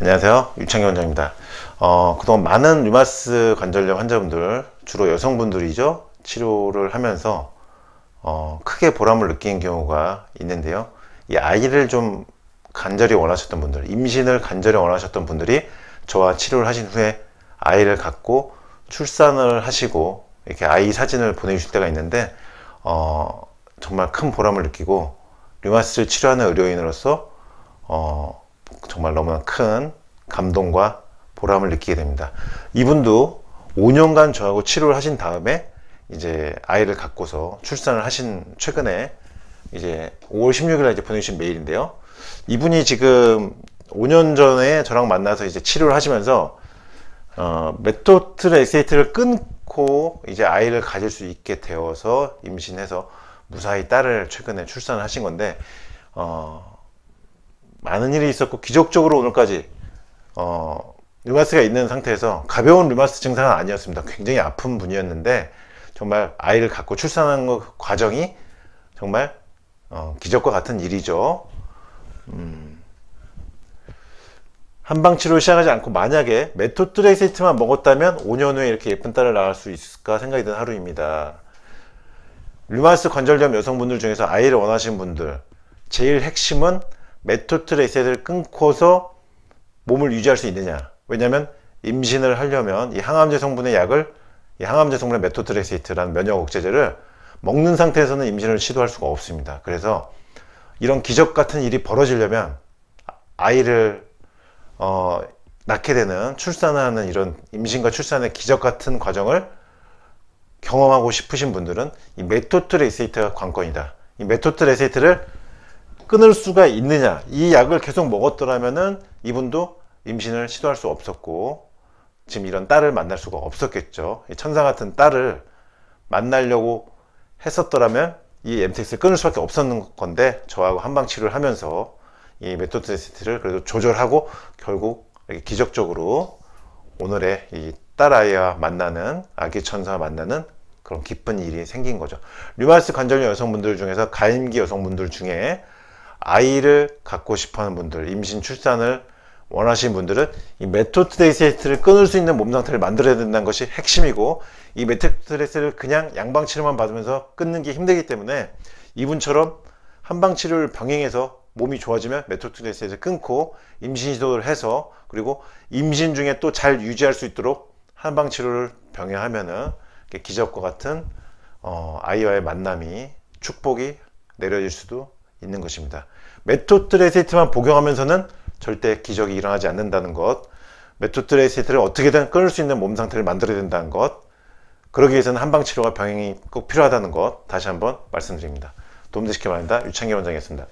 안녕하세요 유창현 원장입니다 어, 그동안 많은 류마스 관절염 환자분들 주로 여성분들이죠 치료를 하면서 어, 크게 보람을 느낀 경우가 있는데요 이 아이를 좀 간절히 원하셨던 분들 임신을 간절히 원하셨던 분들이 저와 치료를 하신 후에 아이를 갖고 출산을 하시고 이렇게 아이 사진을 보내주실 때가 있는데 어, 정말 큰 보람을 느끼고 류마스를 치료하는 의료인으로서 어, 정말 너무나 큰 감동과 보람을 느끼게 됩니다. 이분도 5년간 저하고 치료를 하신 다음에 이제 아이를 갖고서 출산을 하신 최근에 이제 5월 16일에 이제 보내주신 메일인데요. 이분이 지금 5년 전에 저랑 만나서 이제 치료를 하시면서 어, 메토트르 엑세이트를 끊고 이제 아이를 가질 수 있게 되어서 임신해서 무사히 딸을 최근에 출산을 하신 건데 어, 많은 일이 있었고 기적적으로 오늘까지 어, 류마스가 있는 상태에서 가벼운 류마스 증상은 아니었습니다. 굉장히 아픈 분이었는데 정말 아이를 갖고 출산한 것 과정이 정말 어, 기적과 같은 일이죠. 음, 한방 치료 를 시작하지 않고 만약에 메토트레이세이트만 먹었다면 5년 후에 이렇게 예쁜 딸을 낳을 수 있을까 생각이 든 하루입니다. 류마스 관절염 여성분들 중에서 아이를 원하시는 분들 제일 핵심은 메토트 레셋을 끊고서 몸을 유지할 수 있느냐 왜냐하면 임신을 하려면 이 항암제 성분의 약을 이 항암제 성분의 메토트레세이트라는 면역 억제제를 먹는 상태에서는 임신을 시도할 수가 없습니다 그래서 이런 기적 같은 일이 벌어지려면 아이를 어, 낳게 되는 출산하는 이런 임신과 출산의 기적 같은 과정을 경험하고 싶으신 분들은 이 메토트레세이트가 관건이다 이 메토트레세이트를 끊을 수가 있느냐 이 약을 계속 먹었더라면은 이분도 임신을 시도할 수 없었고 지금 이런 딸을 만날 수가 없었겠죠 천사 같은 딸을 만나려고 했었더라면 이 엠텍스를 끊을 수밖에 없었는 건데 저하고 한방 치료를 하면서 이메토트리시티를 그래도 조절하고 결국 기적적으로 오늘의 이 딸아이와 만나는 아기 천사와 만나는 그런 기쁜 일이 생긴 거죠 류마스 관절염 여성분들 중에서 가임기 여성분들 중에 아이를 갖고 싶어하는 분들, 임신 출산을 원하시는 분들은 이메토트레이 세트를 끊을 수 있는 몸 상태를 만들어야 된다는 것이 핵심이고 이 메토트레스를 그냥 양방 치료만 받으면서 끊는 게 힘들기 때문에 이분처럼 한방 치료를 병행해서 몸이 좋아지면 메토트레스에서 끊고 임신 시도를 해서 그리고 임신 중에 또 잘 유지할 수 있도록 한방 치료를 병행하면은 기적과 같은 어, 아이와의 만남이 축복이 내려질 수도 있는 것입니다. 메토트레세트만 복용하면서는 절대 기적이 일어나지 않는다는 것, 메토트레세트를 어떻게든 끊을 수 있는 몸 상태를 만들어야 된다는 것, 그러기 위해서는 한방 치료가 병행이 꼭 필요하다는 것 다시 한번 말씀드립니다. 도움되시길 바랍니다. 유창기 원장이었습니다.